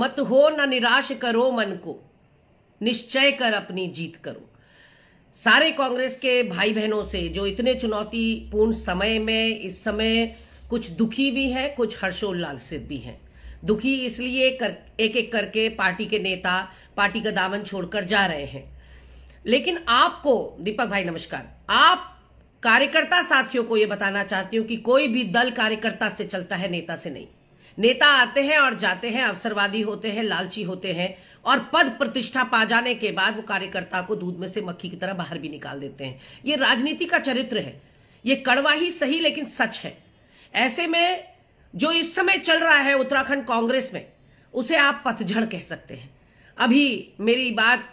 मत हो न निराश करो मन को निश्चय कर अपनी जीत करो सारे कांग्रेस के भाई बहनों से जो इतने चुनौतीपूर्ण समय में इस समय कुछ दुखी भी हैं कुछ हर्षोल्लासित भी हैं दुखी इसलिए कर एक एक करके पार्टी के नेता पार्टी का दामन छोड़कर जा रहे हैं लेकिन आपको दीपक भाई नमस्कार आप कार्यकर्ता साथियों को यह बताना चाहती हूं कि कोई भी दल कार्यकर्ता से चलता है नेता से नहीं नेता आते हैं और जाते हैं अवसरवादी होते हैं लालची होते हैं और पद प्रतिष्ठा पा जाने के बाद वो कार्यकर्ता को दूध में से मक्खी की तरह बाहर भी निकाल देते हैं ये राजनीति का चरित्र है ये कड़वा ही सही लेकिन सच है ऐसे में जो इस समय चल रहा है उत्तराखंड कांग्रेस में उसे आप पतझड़ कह सकते हैं अभी मेरी बात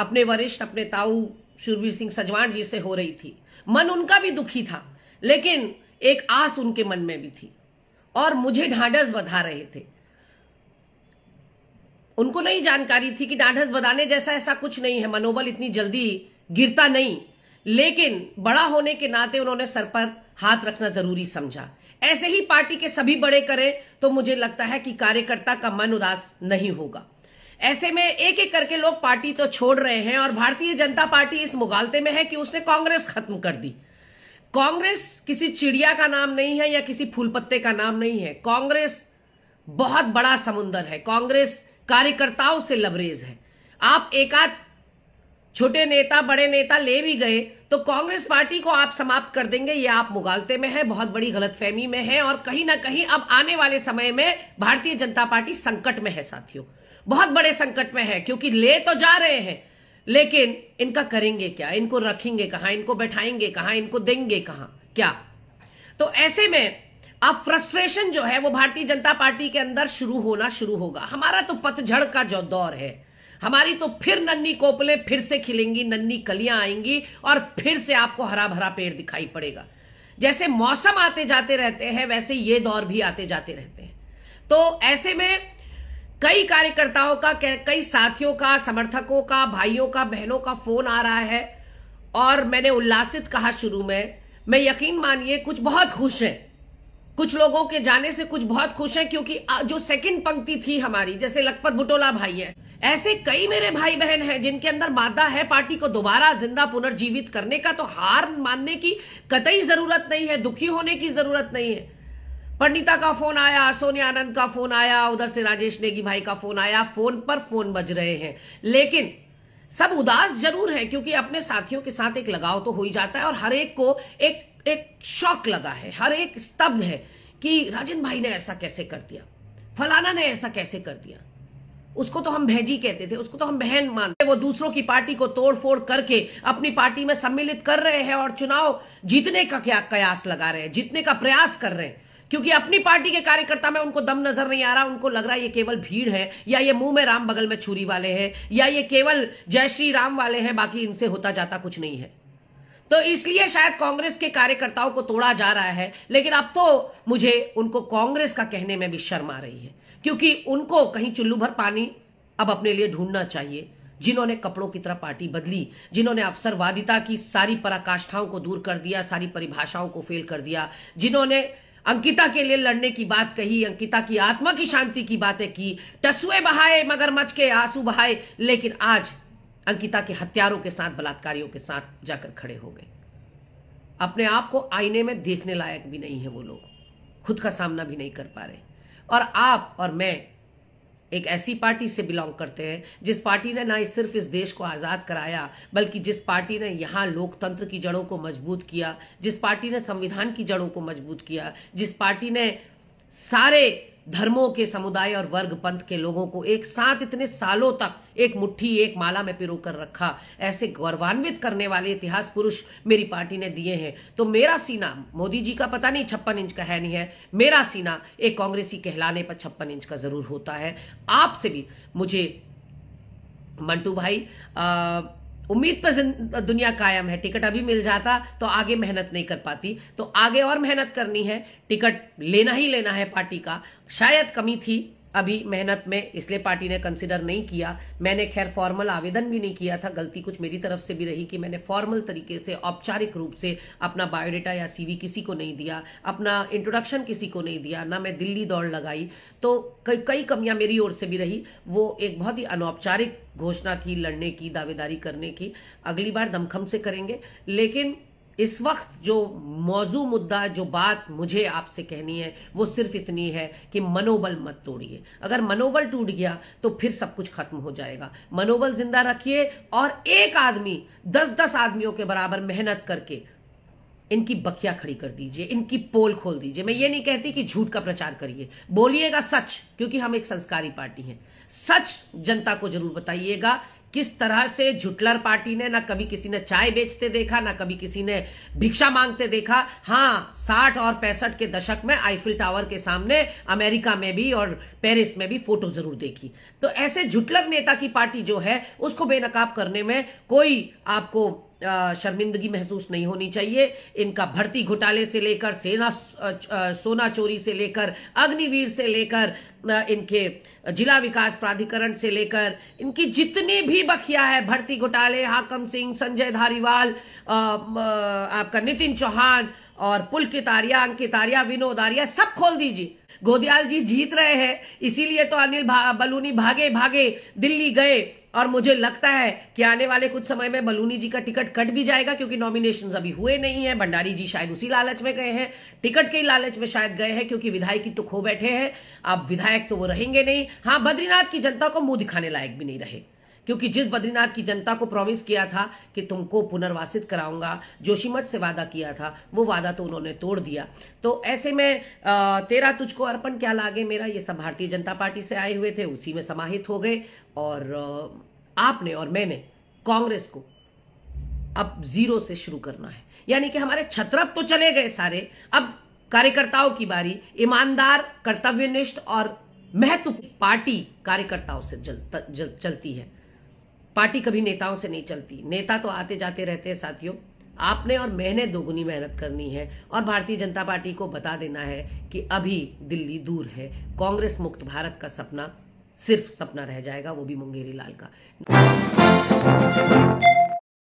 अपने वरिष्ठ अपने ताऊ सुरवीर सिंह सजवान जी से हो रही थी मन उनका भी दुखी था लेकिन एक आस उनके मन में भी थी और मुझे ढांढस बधा रहे थे उनको नहीं जानकारी थी कि ढांढस बधाने जैसा ऐसा कुछ नहीं है मनोबल इतनी जल्दी गिरता नहीं लेकिन बड़ा होने के नाते उन्होंने सर पर हाथ रखना जरूरी समझा ऐसे ही पार्टी के सभी बड़े करें तो मुझे लगता है कि कार्यकर्ता का मन उदास नहीं होगा ऐसे में एक एक करके लोग पार्टी तो छोड़ रहे हैं और भारतीय जनता पार्टी इस मुगालते में है कि उसने कांग्रेस खत्म कर दी कांग्रेस किसी चिड़िया का नाम नहीं है या किसी फूल पत्ते का नाम नहीं है कांग्रेस बहुत बड़ा समुंदर है कांग्रेस कार्यकर्ताओं से लबरेज है आप एकाध छोटे नेता बड़े नेता ले भी गए तो कांग्रेस पार्टी को आप समाप्त कर देंगे ये आप मुगालते में है बहुत बड़ी गलतफहमी में है और कहीं ना कहीं अब आने वाले समय में भारतीय जनता पार्टी संकट में है साथियों बहुत बड़े संकट में है क्योंकि ले तो जा रहे हैं लेकिन इनका करेंगे क्या इनको रखेंगे कहा इनको बैठाएंगे कहा इनको देंगे कहा क्या तो ऐसे में अब फ्रस्ट्रेशन जो है वो भारतीय जनता पार्टी के अंदर शुरू होना शुरू होगा हमारा तो पतझड़ का जो दौर है हमारी तो फिर नन्नी कोपले फिर से खिलेंगी नन्नी कलियां आएंगी और फिर से आपको हरा भरा पेड़ दिखाई पड़ेगा जैसे मौसम आते जाते रहते हैं वैसे ये दौर भी आते जाते रहते हैं तो ऐसे में कई कार्यकर्ताओं का कई साथियों का समर्थकों का भाइयों का बहनों का फोन आ रहा है और मैंने उल्लासित कहा शुरू में मैं यकीन मानिए कुछ बहुत खुश हैं कुछ लोगों के जाने से कुछ बहुत खुश हैं क्योंकि जो सेकंड पंक्ति थी हमारी जैसे लखपत बुटोला भाई है ऐसे कई मेरे भाई बहन हैं जिनके अंदर मादा है पार्टी को दोबारा जिंदा पुनर्जीवित करने का तो हार मानने की कतई जरूरत नहीं है दुखी होने की जरूरत नहीं है पंडिता का फोन आया सोनिया आनंद का फोन आया उधर से राजेश नेगी भाई का फोन आया फोन पर फोन बज रहे हैं लेकिन सब उदास जरूर है क्योंकि अपने साथियों के साथ एक लगाव तो हो ही जाता है और हर एक को एक एक शौक लगा है हर एक स्तब्ध है कि राजेंद्र भाई ने ऐसा कैसे कर दिया फलाना ने ऐसा कैसे कर दिया उसको तो हम भैजी कहते थे उसको तो हम बहन मानते वो दूसरों की पार्टी को तोड़फोड़ करके अपनी पार्टी में सम्मिलित कर रहे हैं और चुनाव जीतने का क्या कयास लगा रहे हैं जीतने का प्रयास कर रहे हैं क्योंकि अपनी पार्टी के कार्यकर्ता में उनको दम नजर नहीं आ रहा उनको लग रहा है ये केवल भीड़ है या ये मुंह में राम बगल में छुरी वाले हैं या ये केवल जय श्री राम वाले हैं बाकी इनसे होता जाता कुछ नहीं है तो इसलिए शायद कांग्रेस के कार्यकर्ताओं को तोड़ा जा रहा है लेकिन अब तो मुझे उनको कांग्रेस का कहने में भी शर्म आ रही है क्योंकि उनको कहीं चुल्लू भर पानी अब अपने लिए ढूंढना चाहिए जिन्होंने कपड़ों की तरह पार्टी बदली जिन्होंने अवसरवादिता की सारी पराकाष्ठाओं को दूर कर दिया सारी परिभाषाओं को फेल कर दिया जिन्होंने अंकिता के लिए लड़ने की बात कही अंकिता की आत्मा की शांति की बातें की टसुए बहाए मगर मच के आंसू बहाए लेकिन आज अंकिता के हत्यारों के साथ बलात्कारियों के साथ जाकर खड़े हो गए अपने आप को आईने में देखने लायक भी नहीं है वो लोग खुद का सामना भी नहीं कर पा रहे और आप और मैं एक ऐसी पार्टी से बिलोंग करते हैं जिस पार्टी ने ना सिर्फ इस देश को आज़ाद कराया बल्कि जिस पार्टी ने यहाँ लोकतंत्र की जड़ों को मजबूत किया जिस पार्टी ने संविधान की जड़ों को मजबूत किया जिस पार्टी ने सारे धर्मों के समुदाय और वर्ग पंथ के लोगों को एक साथ इतने सालों तक एक मुट्ठी एक माला में पिरो कर रखा ऐसे गौरवान्वित करने वाले इतिहास पुरुष मेरी पार्टी ने दिए हैं तो मेरा सीना मोदी जी का पता नहीं छप्पन इंच का है नहीं है मेरा सीना एक कांग्रेसी कहलाने पर छप्पन इंच का जरूर होता है आपसे भी मुझे मंटू भाई आ, उम्मीद पर दुनिया कायम है टिकट अभी मिल जाता तो आगे मेहनत नहीं कर पाती तो आगे और मेहनत करनी है टिकट लेना ही लेना है पार्टी का शायद कमी थी अभी मेहनत में इसलिए पार्टी ने कंसिडर नहीं किया मैंने खैर फॉर्मल आवेदन भी नहीं किया था गलती कुछ मेरी तरफ से भी रही कि मैंने फॉर्मल तरीके से औपचारिक रूप से अपना बायोडेटा या सीवी किसी को नहीं दिया अपना इंट्रोडक्शन किसी को नहीं दिया ना मैं दिल्ली दौड़ लगाई तो कई कई कमियां मेरी ओर से भी रही वो एक बहुत ही अनौपचारिक घोषणा थी लड़ने की दावेदारी करने की अगली बार दमखम से करेंगे लेकिन इस वक्त जो मौजू मुद्दा जो बात मुझे आपसे कहनी है वो सिर्फ इतनी है कि मनोबल मत तोड़िए अगर मनोबल टूट गया तो फिर सब कुछ खत्म हो जाएगा मनोबल जिंदा रखिए और एक आदमी दस दस आदमियों के बराबर मेहनत करके इनकी बखिया खड़ी कर दीजिए इनकी पोल खोल दीजिए मैं ये नहीं कहती कि झूठ का प्रचार करिए बोलिएगा सच क्योंकि हम एक संस्कारी पार्टी हैं सच जनता को जरूर बताइएगा किस तरह से झुटलर पार्टी ने ना कभी किसी ने चाय बेचते देखा ना कभी किसी ने भिक्षा मांगते देखा हाँ साठ और पैंसठ के दशक में आईफिल टावर के सामने अमेरिका में भी और पेरिस में भी फोटो जरूर देखी तो ऐसे झुटलर नेता की पार्टी जो है उसको बेनकाब करने में कोई आपको शर्मिंदगी महसूस नहीं होनी चाहिए इनका भर्ती घोटाले से लेकर सेना सोना चोरी से लेकर अग्निवीर से लेकर इनके जिला विकास प्राधिकरण से लेकर इनकी जितने भी बखिया है भर्ती घोटाले हाकम सिंह संजय धारीवाल आपका नितिन चौहान और पुल की तारिया अंकित विनोद आर्या सब खोल दीजिए गोदियाल जी जीत रहे हैं इसीलिए तो अनिल भा, बलूनी भागे भागे दिल्ली गए और मुझे लगता है कि आने वाले कुछ समय में बलूनी जी का टिकट कट भी जाएगा क्योंकि नॉमिनेशन अभी हुए नहीं है भंडारी जी शायद उसी लालच में गए हैं टिकट के ही लालच में शायद गए हैं क्योंकि विधायक तो खो बैठे हैं अब विधायक तो वो रहेंगे नहीं हाँ बद्रीनाथ की जनता को मुंह दिखाने लायक भी नहीं रहे क्योंकि जिस बद्रीनाथ की जनता को प्रॉमिस किया था कि तुमको पुनर्वासित कराऊंगा जोशीमठ से वादा किया था वो वादा तो उन्होंने तोड़ दिया तो ऐसे में तेरा तुझको अर्पण क्या लागे मेरा ये सब भारतीय जनता पार्टी से आए हुए थे उसी में समाहित हो गए और आपने और मैंने कांग्रेस को अब जीरो से शुरू करना है यानी कि हमारे छत्रप तो चले गए सारे अब कार्यकर्ताओं की बारी ईमानदार कर्तव्यनिष्ठ और महत्वपूर्ण पार्टी कार्यकर्ताओं से जल, जल, चलती है पार्टी कभी नेताओं से नहीं चलती नेता तो आते जाते रहते हैं साथियों आपने और मैंने दोगुनी मेहनत करनी है और भारतीय जनता पार्टी को बता देना है कि अभी दिल्ली दूर है कांग्रेस मुक्त भारत का सपना सिर्फ सपना रह जाएगा वो भी मुंगेरी लाल का